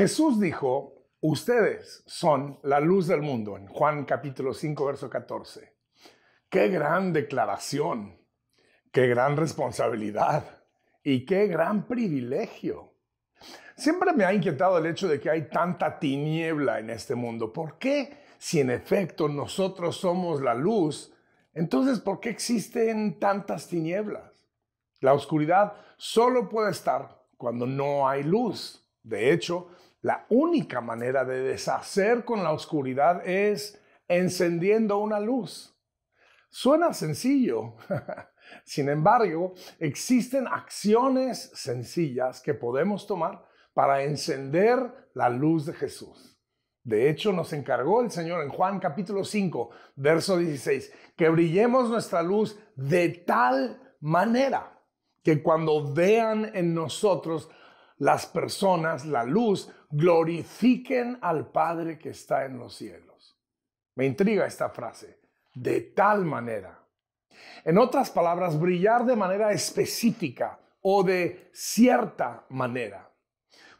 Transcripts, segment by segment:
Jesús dijo, ustedes son la luz del mundo, en Juan capítulo 5, verso 14. Qué gran declaración, qué gran responsabilidad y qué gran privilegio. Siempre me ha inquietado el hecho de que hay tanta tiniebla en este mundo. ¿Por qué? Si en efecto nosotros somos la luz, entonces ¿por qué existen tantas tinieblas? La oscuridad solo puede estar cuando no hay luz. De hecho, la única manera de deshacer con la oscuridad es encendiendo una luz. Suena sencillo. Sin embargo, existen acciones sencillas que podemos tomar para encender la luz de Jesús. De hecho, nos encargó el Señor en Juan capítulo 5, verso 16, que brillemos nuestra luz de tal manera que cuando vean en nosotros las personas, la luz, glorifiquen al Padre que está en los cielos. Me intriga esta frase, de tal manera. En otras palabras, brillar de manera específica o de cierta manera.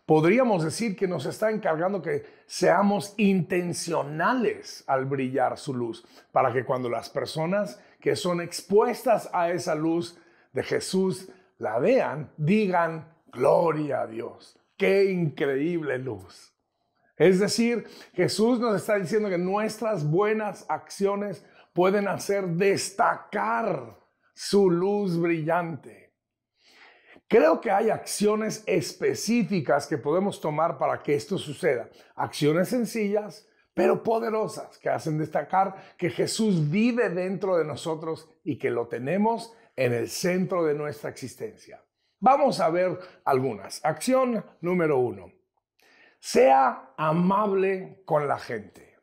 Podríamos decir que nos está encargando que seamos intencionales al brillar su luz, para que cuando las personas que son expuestas a esa luz de Jesús la vean, digan, Gloria a Dios. Qué increíble luz. Es decir, Jesús nos está diciendo que nuestras buenas acciones pueden hacer destacar su luz brillante. Creo que hay acciones específicas que podemos tomar para que esto suceda. Acciones sencillas, pero poderosas, que hacen destacar que Jesús vive dentro de nosotros y que lo tenemos en el centro de nuestra existencia. Vamos a ver algunas. Acción número uno. Sea amable con la gente.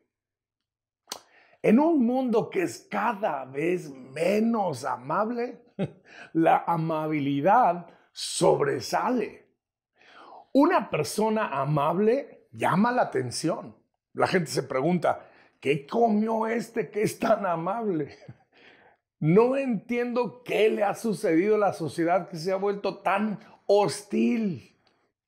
En un mundo que es cada vez menos amable, la amabilidad sobresale. Una persona amable llama la atención. La gente se pregunta, ¿qué comió este que es tan amable? No entiendo qué le ha sucedido a la sociedad que se ha vuelto tan hostil.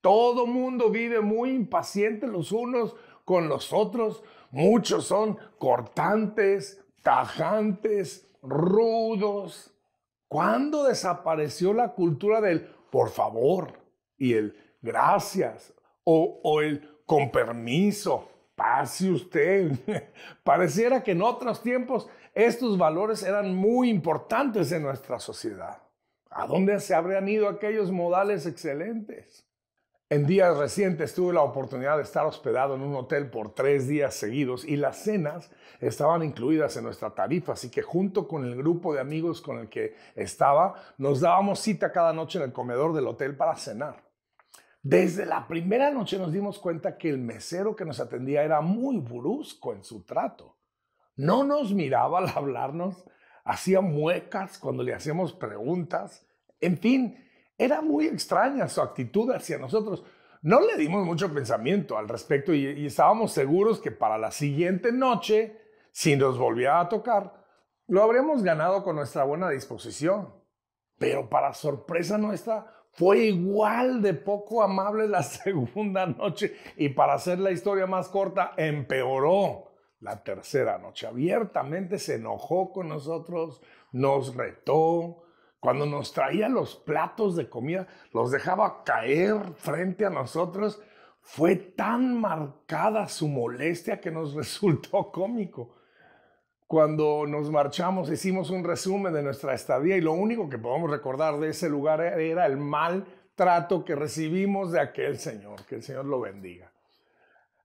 Todo mundo vive muy impaciente los unos con los otros. Muchos son cortantes, tajantes, rudos. ¿Cuándo desapareció la cultura del por favor y el gracias o, el con permiso? Pase usted. Pareciera que en otros tiempos estos valores eran muy importantes en nuestra sociedad. ¿A dónde se habrían ido aquellos modales excelentes? En días recientes tuve la oportunidad de estar hospedado en un hotel por tres días seguidos y las cenas estaban incluidas en nuestra tarifa, así que junto con el grupo de amigos con el que estaba, nos dábamos cita cada noche en el comedor del hotel para cenar. Desde la primera noche nos dimos cuenta que el mesero que nos atendía era muy brusco en su trato no nos miraba al hablarnos, hacía muecas cuando le hacíamos preguntas, en fin, era muy extraña su actitud hacia nosotros. No le dimos mucho pensamiento al respecto y, estábamos seguros que para la siguiente noche, si nos volvía a tocar, lo habríamos ganado con nuestra buena disposición. Pero para sorpresa nuestra, fue igual de poco amable la segunda noche y para hacer la historia más corta, empeoró la tercera noche. Abiertamente se enojó con nosotros, nos retó. Cuando nos traía los platos de comida, los dejaba caer frente a nosotros. Fue tan marcada su molestia que nos resultó cómico. Cuando nos marchamos hicimos un resumen de nuestra estadía y lo único que podemos recordar de ese lugar era el mal trato que recibimos de aquel Señor. Que el Señor lo bendiga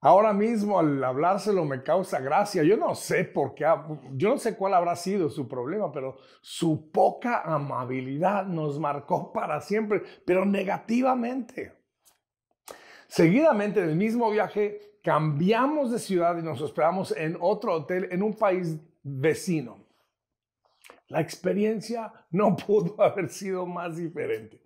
ahora mismo al hablárselo me causa gracia. Yo no sé por qué, yo no sé cuál habrá sido su problema, pero su poca amabilidad nos marcó para siempre, pero negativamente. Seguidamente, en el mismo viaje, cambiamos de ciudad y nos hospedamos en otro hotel en un país vecino. La experiencia no pudo haber sido más diferente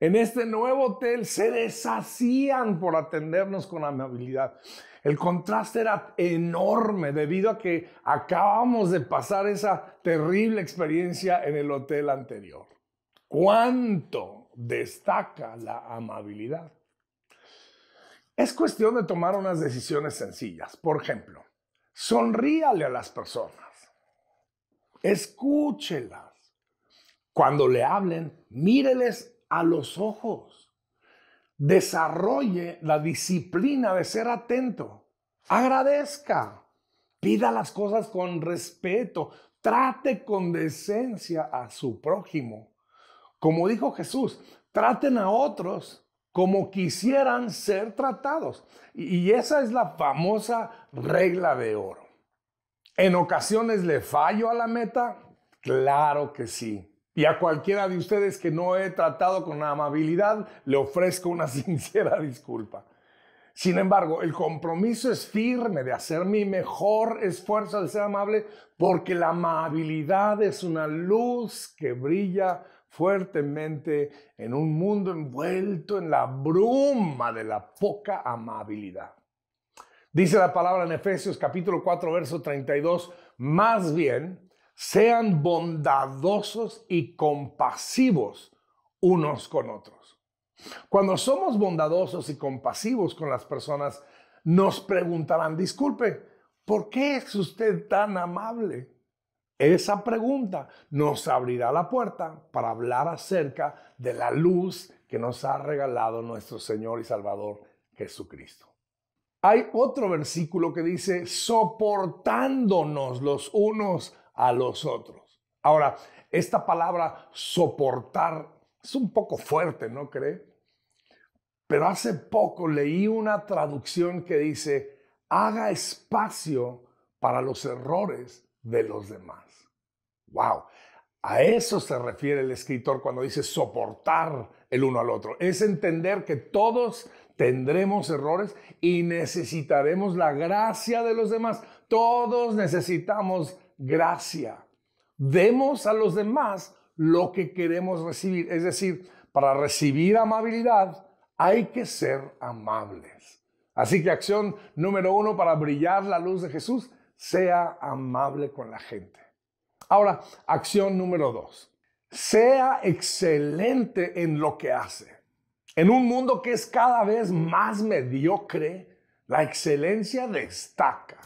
en este nuevo hotel se deshacían por atendernos con amabilidad. El contraste era enorme debido a que acabamos de pasar esa terrible experiencia en el hotel anterior. ¿Cuánto destaca la amabilidad? Es cuestión de tomar unas decisiones sencillas. Por ejemplo, sonríale a las personas. Escúchelas. Cuando le hablen, míreles a los ojos. Desarrolle la disciplina de ser atento. Agradezca. Pida las cosas con respeto. Trate con decencia a su prójimo. Como dijo Jesús, traten a otros como quisieran ser tratados. Y esa es la famosa regla de oro. ¿En ocasiones le fallo a la meta? Claro que sí. Y a cualquiera de ustedes que no he tratado con amabilidad, le ofrezco una sincera disculpa. Sin embargo, el compromiso es firme de hacer mi mejor esfuerzo de ser amable, porque la amabilidad es una luz que brilla fuertemente en un mundo envuelto en la bruma de la poca amabilidad. Dice la palabra en Efesios capítulo 4, verso 32, más bien, sean bondadosos y compasivos unos con otros. Cuando somos bondadosos y compasivos con las personas, nos preguntarán, disculpe, ¿por qué es usted tan amable? Esa pregunta nos abrirá la puerta para hablar acerca de la luz que nos ha regalado nuestro Señor y Salvador Jesucristo. Hay otro versículo que dice, soportándonos los unos a los otros. Ahora, esta palabra soportar es un poco fuerte, ¿no cree? Pero hace poco leí una traducción que dice, haga espacio para los errores de los demás. ¡Wow! A eso se refiere el escritor cuando dice soportar el uno al otro. Es entender que todos tendremos errores y necesitaremos la gracia de los demás. Todos necesitamos gracia. Demos a los demás lo que queremos recibir. Es decir, para recibir amabilidad hay que ser amables. Así que acción número uno para brillar la luz de Jesús, sea amable con la gente. Ahora, acción número dos, sea excelente en lo que hace. En un mundo que es cada vez más mediocre, la excelencia destaca.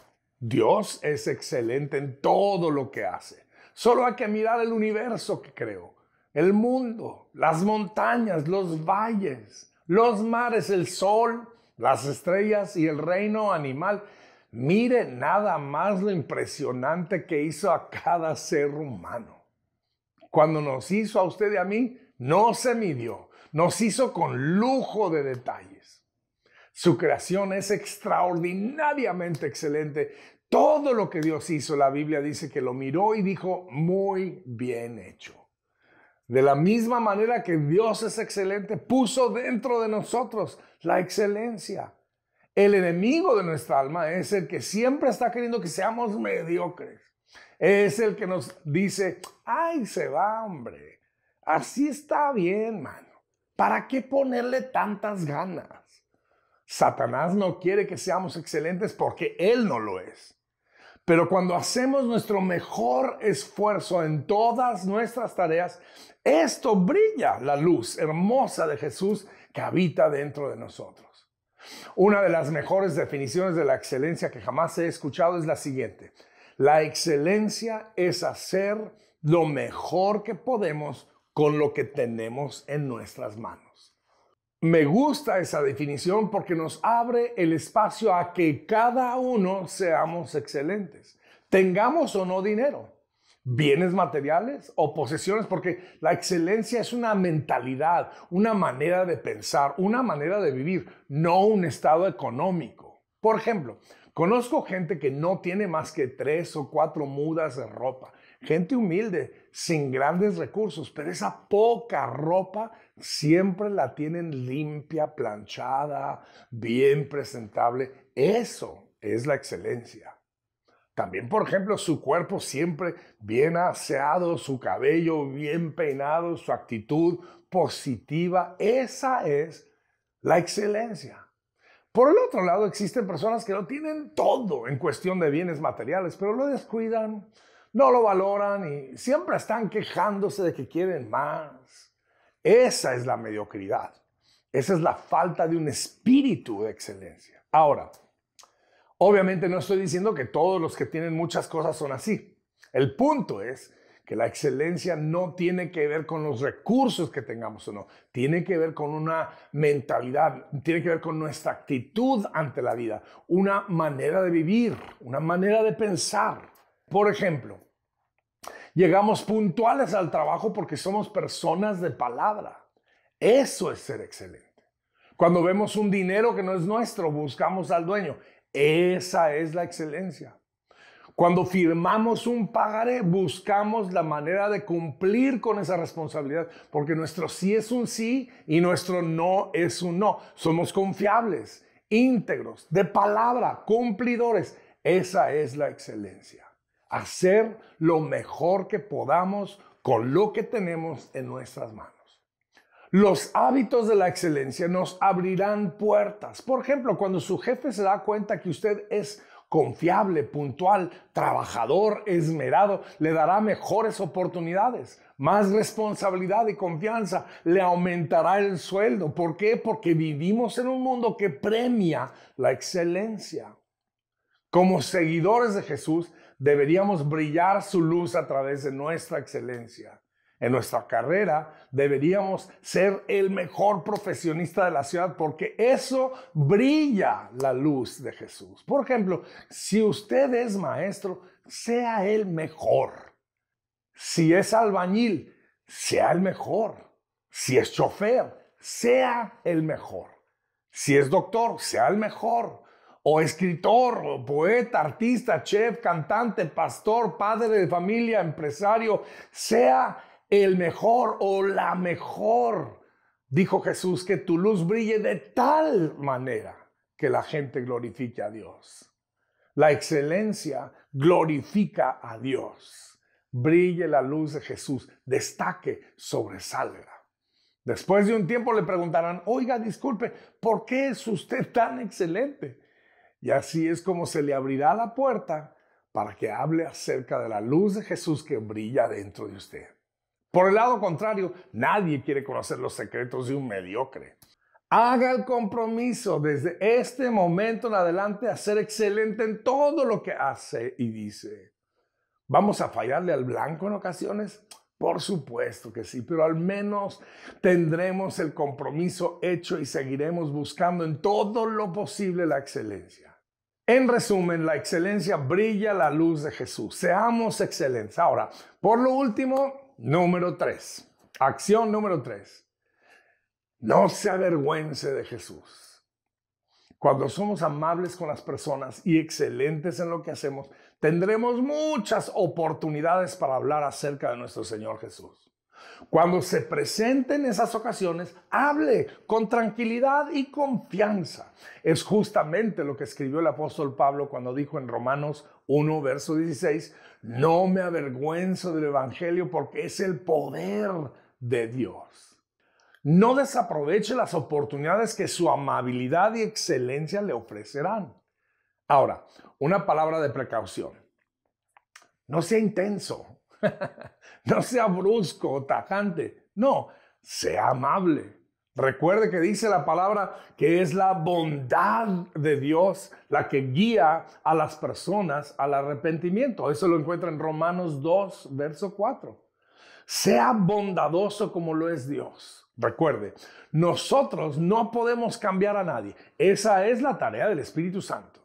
Dios es excelente en todo lo que hace. Solo hay que mirar el universo que creó, el mundo, las montañas, los valles, los mares, el sol, las estrellas y el reino animal. Mire nada más lo impresionante que hizo a cada ser humano. Cuando nos hizo a usted y a mí, no se midió, nos hizo con lujo de detalles. Su creación es extraordinariamente excelente todo lo que Dios hizo, la Biblia dice que lo miró y dijo, muy bien hecho. De la misma manera que Dios es excelente, puso dentro de nosotros la excelencia. El enemigo de nuestra alma es el que siempre está queriendo que seamos mediocres. Es el que nos dice, ay, se va, hombre. Así está bien, mano. ¿Para qué ponerle tantas ganas? Satanás no quiere que seamos excelentes porque él no lo es. Pero cuando hacemos nuestro mejor esfuerzo en todas nuestras tareas, esto brilla la luz hermosa de Jesús que habita dentro de nosotros. Una de las mejores definiciones de la excelencia que jamás he escuchado es la siguiente. La excelencia es hacer lo mejor que podemos con lo que tenemos en nuestras manos. Me gusta esa definición porque nos abre el espacio a que cada uno seamos excelentes, tengamos o no dinero, bienes materiales o posesiones, porque la excelencia es una mentalidad, una manera de pensar, una manera de vivir, no un estado económico. Por ejemplo, conozco gente que no tiene más que tres o cuatro mudas de ropa, gente humilde sin grandes recursos, pero esa poca ropa siempre la tienen limpia, planchada, bien presentable. Eso es la excelencia. También, por ejemplo, su cuerpo siempre bien aseado, su cabello bien peinado, su actitud positiva. Esa es la excelencia. Por el otro lado, existen personas que lo tienen todo en cuestión de bienes materiales, pero lo descuidan, no lo valoran y siempre están quejándose de que quieren más. Esa es la mediocridad. Esa es la falta de un espíritu de excelencia. Ahora, obviamente no estoy diciendo que todos los que tienen muchas cosas son así. El punto es que la excelencia no tiene que ver con los recursos que tengamos o no, tiene que ver con una mentalidad, tiene que ver con nuestra actitud ante la vida, una manera de vivir, una manera de pensar. Por ejemplo, llegamos puntuales al trabajo porque somos personas de palabra. Eso es ser excelente. Cuando vemos un dinero que no es nuestro, buscamos al dueño. Esa es la excelencia. Cuando firmamos un pagaré, buscamos la manera de cumplir con esa responsabilidad, porque nuestro sí es un sí y nuestro no es un no. Somos confiables, íntegros, de palabra, cumplidores. Esa es la excelencia hacer lo mejor que podamos con lo que tenemos en nuestras manos. Los hábitos de la excelencia nos abrirán puertas. Por ejemplo, cuando su jefe se da cuenta que usted es confiable, puntual, trabajador, esmerado, le dará mejores oportunidades, más responsabilidad y confianza, le aumentará el sueldo. ¿Por qué? Porque vivimos en un mundo que premia la excelencia. Como seguidores de Jesús, deberíamos brillar su luz a través de nuestra excelencia. En nuestra carrera deberíamos ser el mejor profesionista de la ciudad porque eso brilla la luz de Jesús. Por ejemplo, si usted es maestro, sea el mejor. Si es albañil, sea el mejor. Si es chofer, sea el mejor. Si es doctor, sea el mejor o escritor, o poeta, artista, chef, cantante, pastor, padre de familia, empresario, sea el mejor o la mejor. Dijo Jesús, que tu luz brille de tal manera que la gente glorifique a Dios. La excelencia glorifica a Dios. Brille la luz de Jesús, destaque, sobresalga. Después de un tiempo le preguntarán, oiga, disculpe, ¿por qué es usted tan excelente? Y así es como se le abrirá la puerta para que hable acerca de la luz de Jesús que brilla dentro de usted. Por el lado contrario, nadie quiere conocer los secretos de un mediocre. Haga el compromiso desde este momento en adelante a ser excelente en todo lo que hace y dice. ¿Vamos a fallarle al blanco en ocasiones? Por supuesto que sí, pero al menos tendremos el compromiso hecho y seguiremos buscando en todo lo posible la excelencia. En resumen, la excelencia brilla la luz de Jesús. Seamos excelencia. Ahora, por lo último, número tres. Acción número tres. No se avergüence de Jesús. Cuando somos amables con las personas y excelentes en lo que hacemos, tendremos muchas oportunidades para hablar acerca de nuestro Señor Jesús. Cuando se presente en esas ocasiones, hable con tranquilidad y confianza. Es justamente lo que escribió el apóstol Pablo cuando dijo en Romanos 1, verso 16, no me avergüenzo del Evangelio porque es el poder de Dios. No desaproveche las oportunidades que su amabilidad y excelencia le ofrecerán. Ahora, una palabra de precaución. No sea intenso no sea brusco o tajante. No, sea amable. Recuerde que dice la palabra que es la bondad de Dios la que guía a las personas al arrepentimiento. Eso lo encuentra en Romanos 2, verso 4. Sea bondadoso como lo es Dios. Recuerde, nosotros no podemos cambiar a nadie. Esa es la tarea del Espíritu Santo.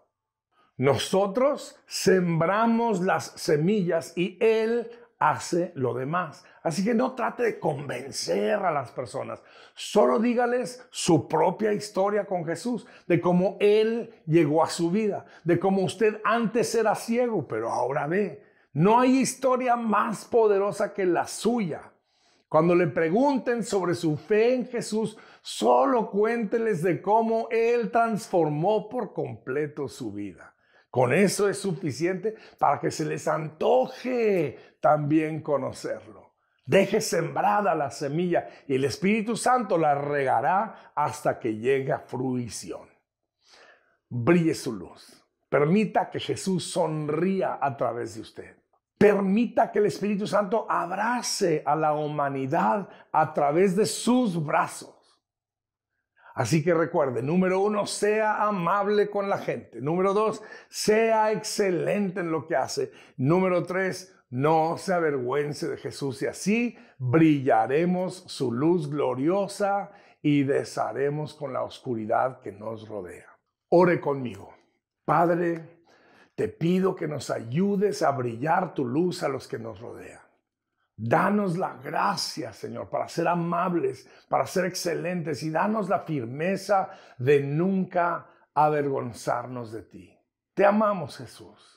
Nosotros sembramos las semillas y Él hace lo demás. Así que no trate de convencer a las personas, solo dígales su propia historia con Jesús, de cómo Él llegó a su vida, de cómo usted antes era ciego, pero ahora ve. No hay historia más poderosa que la suya. Cuando le pregunten sobre su fe en Jesús, solo cuénteles de cómo Él transformó por completo su vida. Con eso es suficiente para que se les antoje también conocerlo. Deje sembrada la semilla y el Espíritu Santo la regará hasta que llegue a fruición. Brille su luz. Permita que Jesús sonría a través de usted. Permita que el Espíritu Santo abrace a la humanidad a través de sus brazos. Así que recuerde, número uno, sea amable con la gente. Número dos, sea excelente en lo que hace. Número tres, no se avergüence de Jesús y así brillaremos su luz gloriosa y desharemos con la oscuridad que nos rodea. Ore conmigo. Padre, te pido que nos ayudes a brillar tu luz a los que nos rodean. Danos la gracia, Señor, para ser amables, para ser excelentes y danos la firmeza de nunca avergonzarnos de ti. Te amamos, Jesús.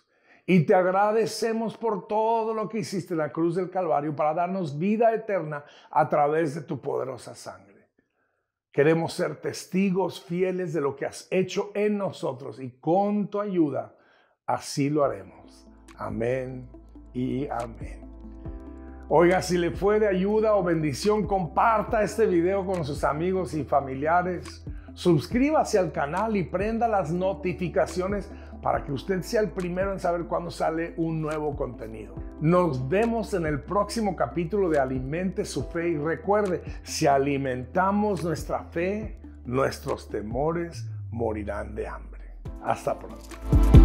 Y te agradecemos por todo lo que hiciste en la cruz del Calvario para darnos vida eterna a través de tu poderosa sangre. Queremos ser testigos fieles de lo que has hecho en nosotros y con tu ayuda así lo haremos. Amén y amén. Oiga, si le fue de ayuda o bendición, comparta este video con sus amigos y familiares. Suscríbase al canal y prenda las notificaciones para que usted sea el primero en saber cuándo sale un nuevo contenido. Nos vemos en el próximo capítulo de Alimente su fe y recuerde, si alimentamos nuestra fe, nuestros temores morirán de hambre. Hasta pronto.